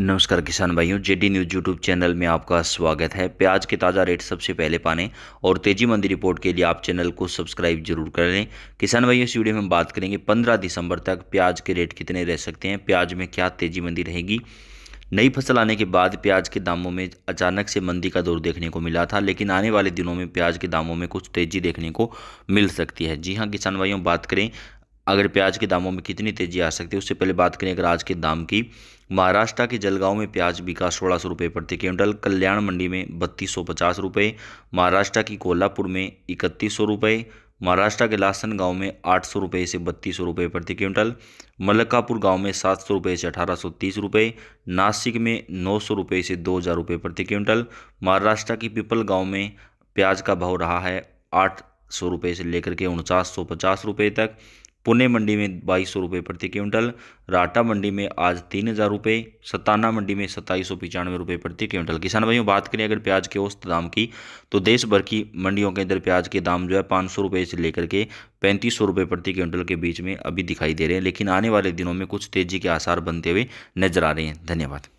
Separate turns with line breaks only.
नमस्कार किसान भाइयों जेडी न्यूज़ यूट्यूब चैनल में आपका स्वागत है प्याज के ताज़ा रेट सबसे पहले पाने और तेजी मंदी रिपोर्ट के लिए आप चैनल को सब्सक्राइब जरूर कर लें किसान भाइयों इस वीडियो में बात करेंगे 15 दिसंबर तक प्याज के रेट कितने रह सकते हैं प्याज में क्या तेजी मंदी रहेगी नई फसल आने के बाद प्याज के दामों में अचानक से मंदी का दौर देखने को मिला था लेकिन आने वाले दिनों में प्याज के दामों में कुछ तेज़ी देखने को मिल सकती है जी हाँ किसान भाइयों बात करें अगर प्याज के दामों में कितनी तेजी आ सकती है उससे पहले बात करें अगर आज के दाम की महाराष्ट्र के जलगांव में प्याज बिका सोलह सौ रुपये प्रति क्विंटल कल्याण मंडी में बत्तीस सौ पचास रुपये महाराष्ट्र की कोल्हापुर में इकतीस सौ रुपये महाराष्ट्र के लासन गांव में आठ सौ रुपये से बत्तीस सौ रुपये प्रति क्विंटल मलकापुर गांव में सात सौ रुपये से अठारह सौ तीस रुपये नासिक में नौ सौ रुपये से दो हज़ार रुपये प्रति क्विंटल महाराष्ट्र की पिपल गांव में प्याज का भाव रहा है आठ सौ रुपये से लेकर के उनचास सौ पचास रुपये तक पुणे मंडी में बाईस सौ रुपये प्रति क्विंटल राटा मंडी में आज तीन हज़ार रुपये सताना मंडी में सत्ताईस सौ पचानवे रुपये प्रति क्विंटल किसान भाइयों बात करें अगर प्याज के औसत दाम की तो देश भर की मंडियों के अंदर प्याज के दाम जो है पाँच सौ रुपये से लेकर के पैंतीस सौ रुपये प्रति क्विंटल के बीच में अभी दिखाई दे रहे हैं लेकिन आने वाले दिनों में कुछ तेज़ी के आसार बनते हुए नजर आ रहे हैं धन्यवाद